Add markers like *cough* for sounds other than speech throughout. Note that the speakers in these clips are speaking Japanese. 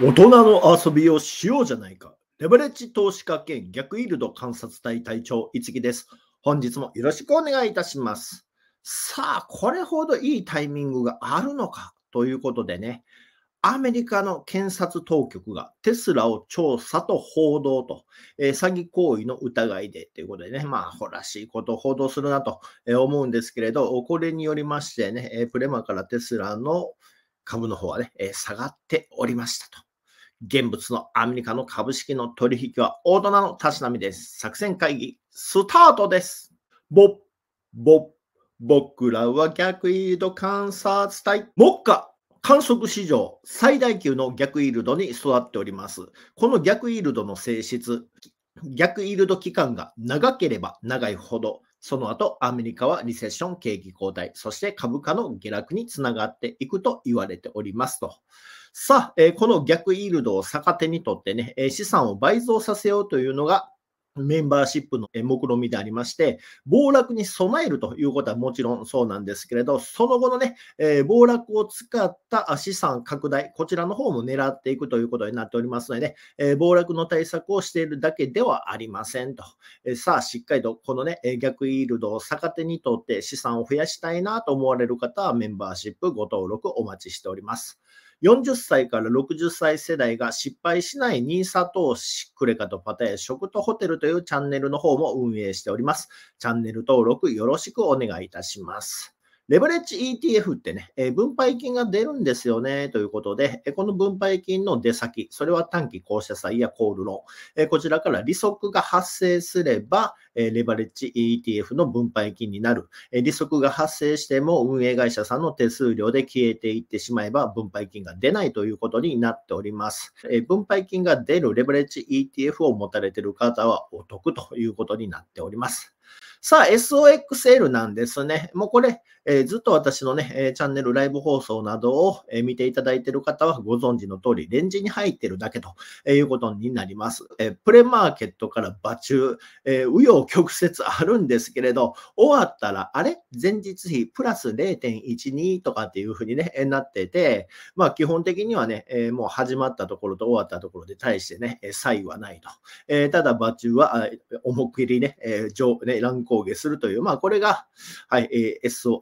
大人の遊びをしようじゃないか。レバレッジ投資家兼逆イールド観察隊隊長、いつぎです。本日もよろしくお願いいたします。さあ、これほどいいタイミングがあるのかということでね、アメリカの検察当局がテスラを調査と報道と、えー、詐欺行為の疑いでということでね、まあ、ほらしいことを報道するなと思うんですけれど、これによりましてね、プレマからテスラの株の方はね、え下がっておりましたと。現物のアメリカの株式の取引は大人のたしなみです。作戦会議、スタートです。ぼっ、ぼっ、僕らは逆イールド観察隊。目下、観測史上最大級の逆イールドに育っております。この逆イールドの性質、逆イールド期間が長ければ長いほどその後、アメリカはリセッション、景気後退、そして株価の下落につながっていくと言われておりますと。さあ、えこの逆イールドを逆手にとってね、資産を倍増させようというのが、メンバーシップの目論見みでありまして、暴落に備えるということはもちろんそうなんですけれど、その後のね、えー、暴落を使った資産拡大、こちらの方も狙っていくということになっておりますので、ね、えー、暴落の対策をしているだけではありませんと。えー、さあ、しっかりとこのね、逆イールドを逆手にとって資産を増やしたいなと思われる方は、メンバーシップご登録お待ちしております。40歳から60歳世代が失敗しない nisa 投資、クレカとパタヤ食とホテルというチャンネルの方も運営しております。チャンネル登録よろしくお願いいたします。レバレッジ ETF ってね、え分配金が出るんですよね、ということで、えこの分配金の出先、それは短期公社債やコールローえこちらから利息が発生すれば、えレバレッジ ETF の分配金になる、え利息が発生しても運営会社さんの手数料で消えていってしまえば分配金が出ないということになっております。え分配金が出るレバレッジ ETF を持たれている方はお得ということになっております。さあ、SOXL なんですね。もうこれ、えー、ずっと私のね、えチャンネル、ライブ放送などを、え見ていただいている方はご存知の通り、レンジに入ってるだけと、えいうことになります。えプレマーケットから場中、え紆余曲折あるんですけれど、終わったら、あれ前日比プラス0.12とかっていうふうに、ね、なってて、まあ基本的にはね、えもう始まったところと終わったところで対してね、差異はないと。えただ、場中は、思いっきりね、えー、上ね、乱高攻下するという、まあ、これが、はい、えー、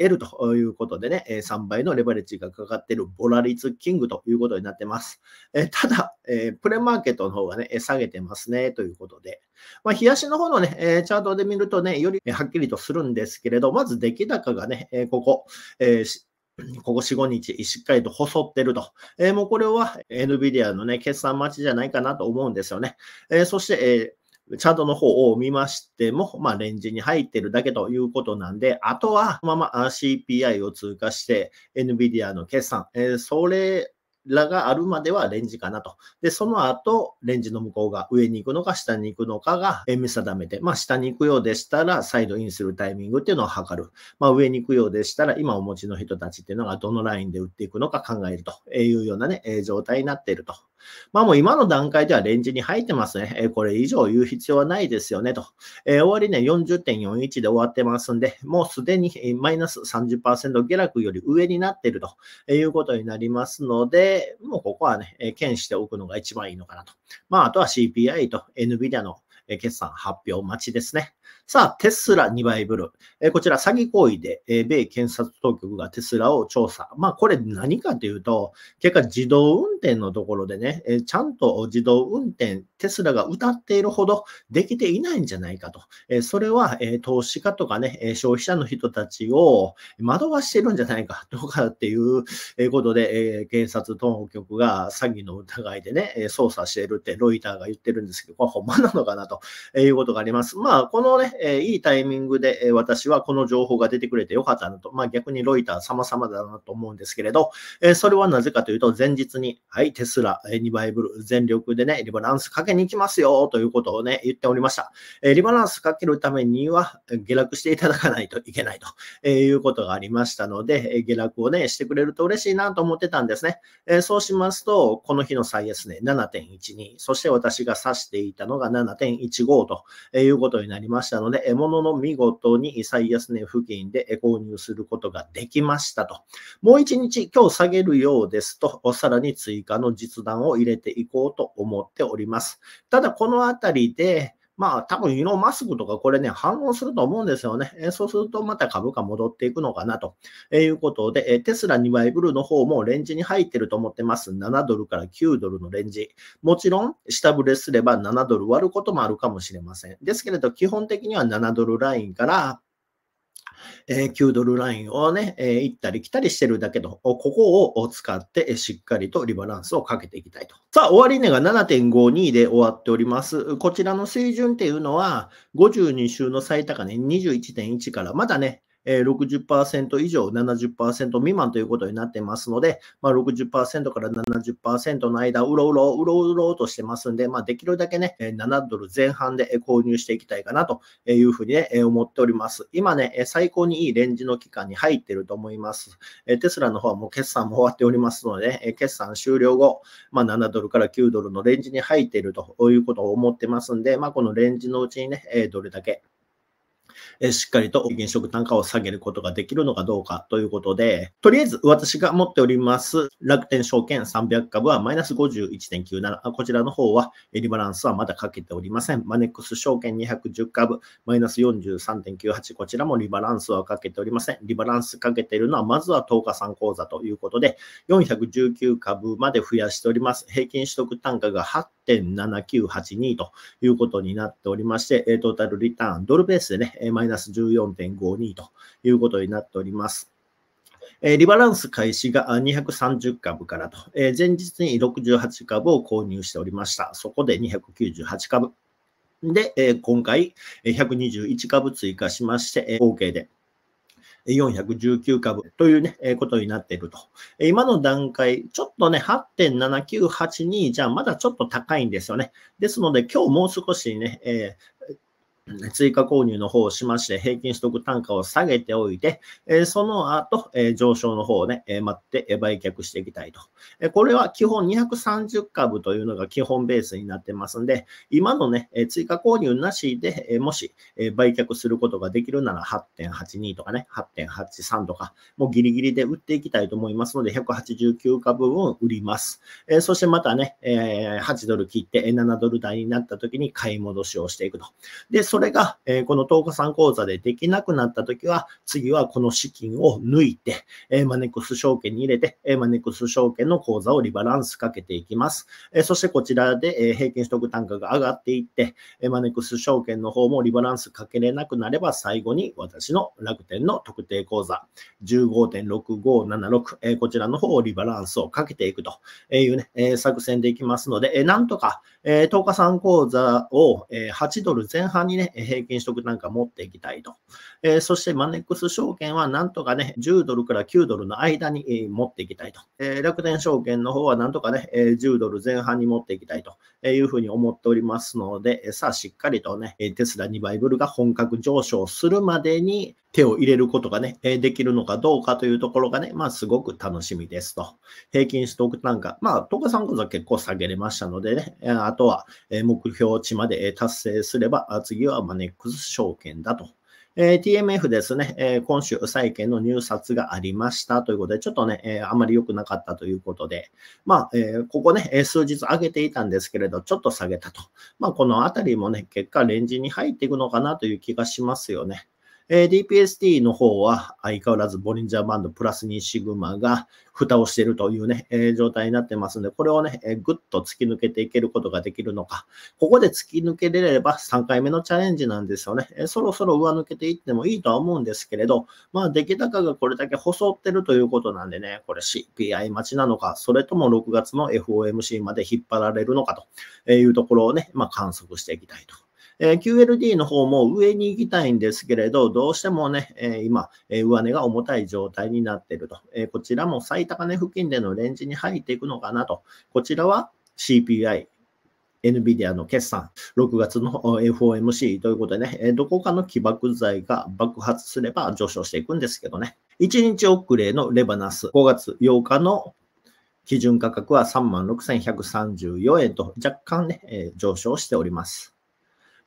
SOXL ということでね、3倍のレバレッジがかかっているボラリツキングということになってます。えただ、えプレマーケットの方がね、下げてますね、ということで。まあ、日足の方のね、えチャートで見るとね、よりはっきりとするんですけれど、まず出来高がね、えここ、えーここ4、5日、しっかりと細ってると。えー、もうこれは NVIDIA のね、決算待ちじゃないかなと思うんですよね。えー、そして、えーチャートの方を見ましても、まあ、レンジに入ってるだけということなんで、あとは、まま CPI を通過して、NVIDIA の決算、えー、それらがあるまではレンジかなと。で、その後、レンジの向こうが上に行くのか下に行くのかが見定めて、まあ下に行くようでしたらサイドインするタイミングっていうのを測る。まあ上に行くようでしたら今お持ちの人たちっていうのがどのラインで打っていくのか考えるというようなね、状態になっているとまあもう今の段階ではレンジに入ってますね。えこれ以上言う必要はないですよねと。えー、終りね、40.41で終わってますんで、もうすでにマイナス30%下落より上になっているということになりますので、もうここはね、えー、検しておくのが一番いいのかなと。まああとは CPI と NVIDIA の決算発表待ちですね。さあ、テスラ2倍ブル。えこちら詐欺行為で、え米検察当局がテスラを調査。まあ、これ何かというと、結果自動運転のところでね、えちゃんと自動運転、テスラが歌っているほどできていないんじゃないかと。えそれは、え投資家とかね、消費者の人たちを惑わしてるんじゃないか *laughs* とかっていうことで、え検察当局が詐欺の疑いでね、捜査しているってロイターが言ってるんですけど、これほんまなのかなということがあります。まあ、このね、えいいタイミングで、え私はこの情報が出てくれてよかったなと、まあ、逆にロイター様々だなと思うんですけれど、えそれはなぜかというと、前日に、はい、テスラ、えリバイブル、全力でね、リバランスかけに行きますよということをね、言っておりました。えリバランスかけるためには、下落していただかないといけないと、えいうことがありましたので、え下落をね、してくれると嬉しいなと思ってたんですね。えそうしますと、この日の最安値、7.12、そして私が指していたのが7.15ということになりました。したので、獲物の見事に最安値付近で購入することができましたと。もう1日今日下げるようですと、さらに追加の実弾を入れていこうと思っております。ただ、このあたりで、まあ多分イーロン・マスクとかこれね、反応すると思うんですよね。そうするとまた株価戻っていくのかなということで、テスラ2倍ブルの方もレンジに入ってると思ってます。7ドルから9ドルのレンジ。もちろん、下振れすれば7ドル割ることもあるかもしれません。ですけれど、基本的には7ドルラインからえ9ドルラインをね、え行ったり来たりしてるだけの、ここを使ってしっかりとリバランスをかけていきたいと。さあ、終値が7.52で終わっております。こちらの水準っていうのは、52週の最高値21.1から、まだね、え60%以上、70%未満ということになってますので、まあ、60%から70%の間、うろうろ、うろうろとしてますんで、まあ、できるだけね、7ドル前半で購入していきたいかなというふうに、ね、思っております。今ね、最高にいいレンジの期間に入ってると思います。えテスラの方はもう決算も終わっておりますので、ね、決算終了後、まあ、7ドルから9ドルのレンジに入っているということを思ってますんで、まあ、このレンジのうちにね、どれだけえしっかりと原子力単価を下げることができるのかどうかということで、とりあえず私が持っております楽天証券300株はマイナス51.97、こちらの方はリバランスはまだかけておりません。マネックス証券210株、マイナス43.98、こちらもリバランスはかけておりません。リバランスかけているのは、まずは10日3口座ということで、419株まで増やしております。平均取得単価が8.7982ということになっておりまして、トータルリターン、ドルベースでね、マイナス14.52ということになっております。リバランス開始が230株からと、前日に68株を購入しておりました。そこで298株。で、今回121株追加しまして、合計で419株というね、えことになっていると。今の段階、ちょっとね、8.7982じゃあまだちょっと高いんですよね。ですので、今日もう少しね、えー追加購入の方をしまして、平均取得単価を下げておいて、えその後、え上昇の方をね、え待って売却していきたいと。えこれは基本230株というのが基本ベースになってますんで、今のね、え追加購入なしで、えもし、え売却することができるなら8.82とかね、8.83とか、もうギリギリで売っていきたいと思いますので、189株分売ります。えそしてまたね、え8ドル切って7ドル台になった時に買い戻しをしていくと。で、それが、えこの10日間口座でできなくなったときは、次はこの資金を抜いて、えマネックス証券に入れて、えマネックス証券の口座をリバランスかけていきます。えそしてこちらで、え平均取得単価が上がっていって、えマネックス証券の方もリバランスかけれなくなれば、最後に私の楽天の特定口座15.6576、えこちらの方をリバランスをかけていくというね、え作戦でいきますので、えなんとか、え10日産口座を、え8ドル前半にね、平均取得なんか持っていきたいと。えそしてマネックス証券はなんとかね、10ドルから9ドルの間に持っていきたいと。え楽天証券の方はなんとかね、10ドル前半に持っていきたいというふうに思っておりますので、さあしっかりとね、テスラ2倍ブルが本格上昇するまでに手を入れることがね、できるのかどうかというところがね、まあすごく楽しみですと。平均取得んか、まあ10日んこは結構下げれましたのでね、あとは目標値まで達成すれば次ははマネックス証券だと。えー、TMF ですね、えー、今週債券の入札がありましたということで、ちょっとね、えー、あまり良くなかったということで、まあ、えここね、数日上げていたんですけれど、ちょっと下げたと。まあ、このあたりもね、結果レンジに入っていくのかなという気がしますよね。えー、DPST の方は相変わらずボリンジャーバンドプラス2シグマが蓋をしているというね、えー、状態になってますので、これをね、えー、ぐっと突き抜けていけることができるのか、ここで突き抜けれれば3回目のチャレンジなんですよね。えー、そろそろ上抜けていってもいいとは思うんですけれど、まあ、出来高がこれだけ細ってるということなんでね、これ CPI 待ちなのか、それとも6月の FOMC まで引っ張られるのかというところをね、まあ、観測していきたいと。え QLD の方も上に行きたいんですけれど、どうしてもね、え今、え上値が重たい状態になっていると、えこちらも最高値付近でのレンジに入っていくのかなと。こちらは CPI、NVIDIA の決算、6月の FOMC ということでね、どこかの起爆剤が爆発すれば上昇していくんですけどね。1日遅れのレバナス、5月8日の基準価格は36,134円と若干ね、上昇しております。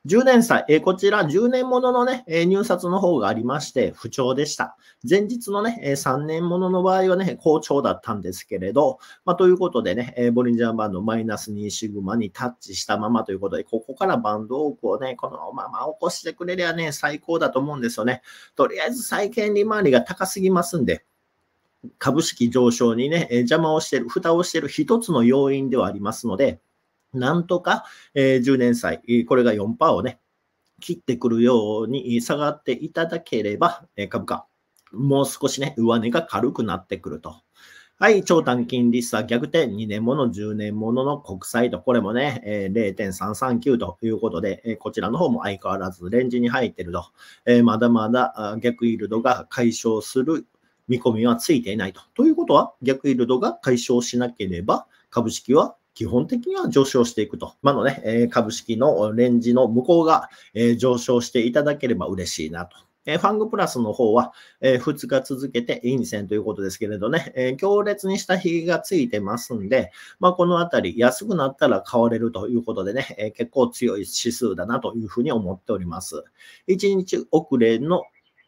10年債、えー、こちら10年もののね、えー、入札の方がありまして、不調でした。前日のね、えー、3年ものの場合はね、好調だったんですけれど、まあ、ということでね、えー、ボリンジャーバンドマイナス2シグマにタッチしたままということで、ここからバンドオークをね、このまま起こしてくれりゃね、最高だと思うんですよね。とりあえず再建利回りが高すぎますんで、株式上昇にね、え邪魔をしてる、蓋をしてる一つの要因ではありますので、なんとか、えー、10年債、これが4%をね、切ってくるように下がっていただければ、え株価、もう少しね、上値が軽くなってくると。はい、超短金利差逆転、2年もの、10年ものの国債と、これもね、え0.339ということで、えこちらの方も相変わらずレンジに入ってると、えまだまだ逆イールドが解消する見込みはついていないと。ということは、逆イールドが解消しなければ、株式は基本的には上昇していくと。まあのね、え株式のレンジの向こうが、え上昇していただければ嬉しいなと。えファングプラスの方は、え2日続けて陰線ということですけれどね、え強烈にした日がついてますんで、まあ、このあたり安くなったら買われるということでね、え結構強い指数だなというふうに思っております。1日遅れの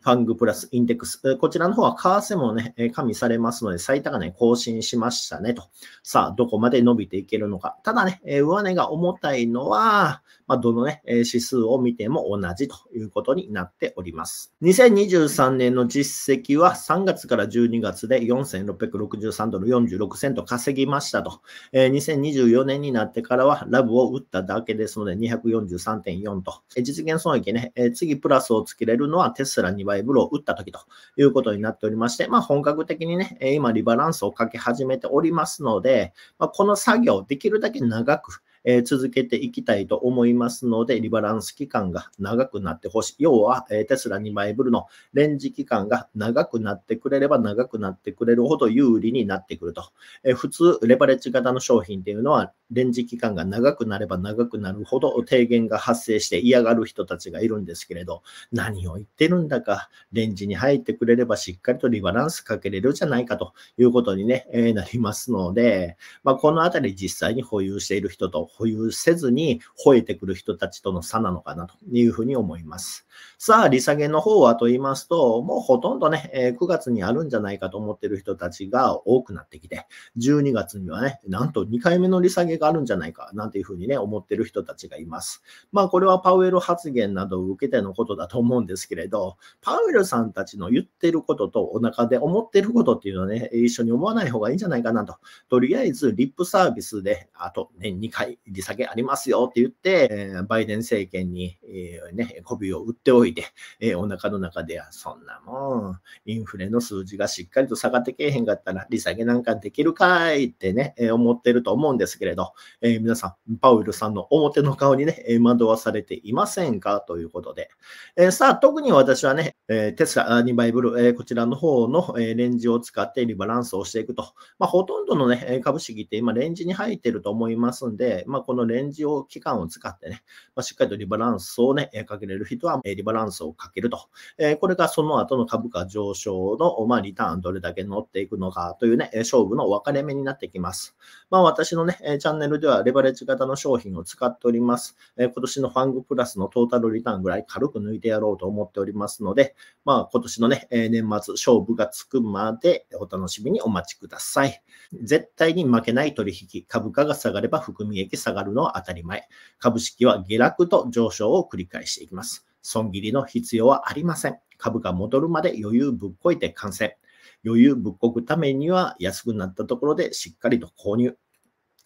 ファングプラスインデックス。こちらの方は為替もね、加味されますので、最高値、更新しましたねと。さあ、どこまで伸びていけるのか。ただね、上値が重たいのは、まあ、どのね、指数を見ても同じということになっております。2023年の実績は3月から12月で4663ドル46セント稼ぎましたと。2024年になってからはラブを打っただけですので243.4と。実現損益ね、次プラスをつけれるのはテスラ2倍イブルを打った時ということになっておりまして、まあ、本格的にね、今リバランスをかけ始めておりますので、まあ、この作業をできるだけ長く、えー、続けていきたいと思いますので、リバランス期間が長くなってほしい。要は、えー、テスラ2枚ルのレンジ期間が長くなってくれれば長くなってくれるほど有利になってくると。えー、普通、レバレッジ型の商品っていうのは、レンジ期間が長くなれば長くなるほど低減が発生して嫌がる人たちがいるんですけれど、何を言ってるんだか、レンジに入ってくれればしっかりとリバランスかけれるじゃないかということに、ねえなりますので、まあ、このあたり実際に保有している人と保有せずに吠えてくる人たちとの差なのかなというふうに思います。さあ、利下げの方はと言いますと、もうほとんどね、え9月にあるんじゃないかと思ってる人たちが多くなってきて、12月にはね、なんと2回目の利下げがあるんじゃないかなんていうふうにね、思ってる人たちがいます。まあ、これはパウエル発言などを受けてのことだと思うんですけれど、パウエルさんたちの言ってることとお腹で思ってることっていうのはね、一緒に思わない方がいいんじゃないかなと。とりあえず、リップサービスで、あと年2回利下げありますよって言って、バイデン政権に、えー、ね、媚びを売っておいて、えー、お腹の中で、は、そんなもん、インフレの数字がしっかりと下がってけえへんかったら、利下げなんかできるかいってね、えー、思ってると思うんですけれど、えー、皆さん、パウエルさんの表の顔にね、惑わされていませんかということで。えー、さあ、特に私はね、えテスラ、2バイブル、えこちらの方の、えレンジを使ってリバランスをしていくと、まあ、ほとんどのね、株式って今、レンジに入ってると思いますんで、まあまあ、このレンジを期間を使ってね、まあ、しっかりとリバランスをね、かけれる人はリバランスをかけると。えこれがその後の株価上昇の、まあ、リターンどれだけ乗っていくのかというね、勝負の分かれ目になってきます。まあ、私のね、チャンネルではレバレッジ型の商品を使っております。え今年のファングプラスのトータルリターンぐらい軽く抜いてやろうと思っておりますので、まあ、今年のね、年末勝負がつくまでお楽しみにお待ちください。絶対に負けない取引、株価が下がれば含み益下がるのは当たり前。株式は下落と上昇を繰り返していきます。損切りの必要はありません。株価戻るまで余裕ぶっこいて感染。余裕ぶっこくためには安くなったところでしっかりと購入。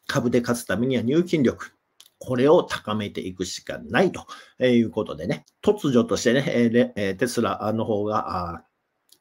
株で勝つためには入金力。これを高めていくしかないということでね、突如としてね、テスラの方が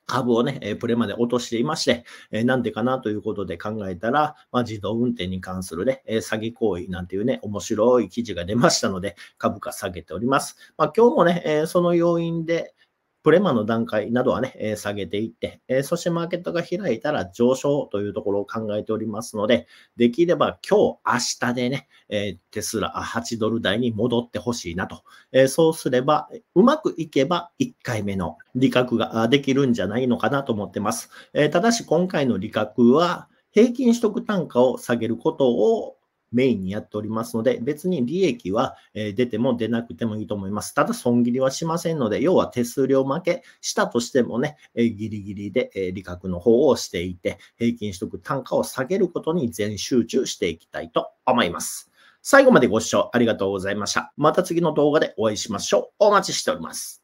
株をね、プレまで落としていまして、なんでかなということで考えたら、まあ、自動運転に関するね、詐欺行為なんていうね、面白い記事が出ましたので、株価下げております。まあ、今日もね、その要因で、プレマの段階などはね、え下げていって、えそしてマーケットが開いたら上昇というところを考えておりますので、できれば今日、明日でね、えテスラ8ドル台に戻ってほしいなと、えそうすれば、うまくいけば1回目の利確ができるんじゃないのかなと思ってます。えただし今回の利確は、平均取得単価を下げることをメインにやっておりますので、別に利益は出ても出なくてもいいと思います。ただ、損切りはしませんので、要は手数料負けしたとしてもね、ギリギリで利確の方をしていて、平均取得単価を下げることに全集中していきたいと思います。最後までご視聴ありがとうございました。また次の動画でお会いしましょう。お待ちしております。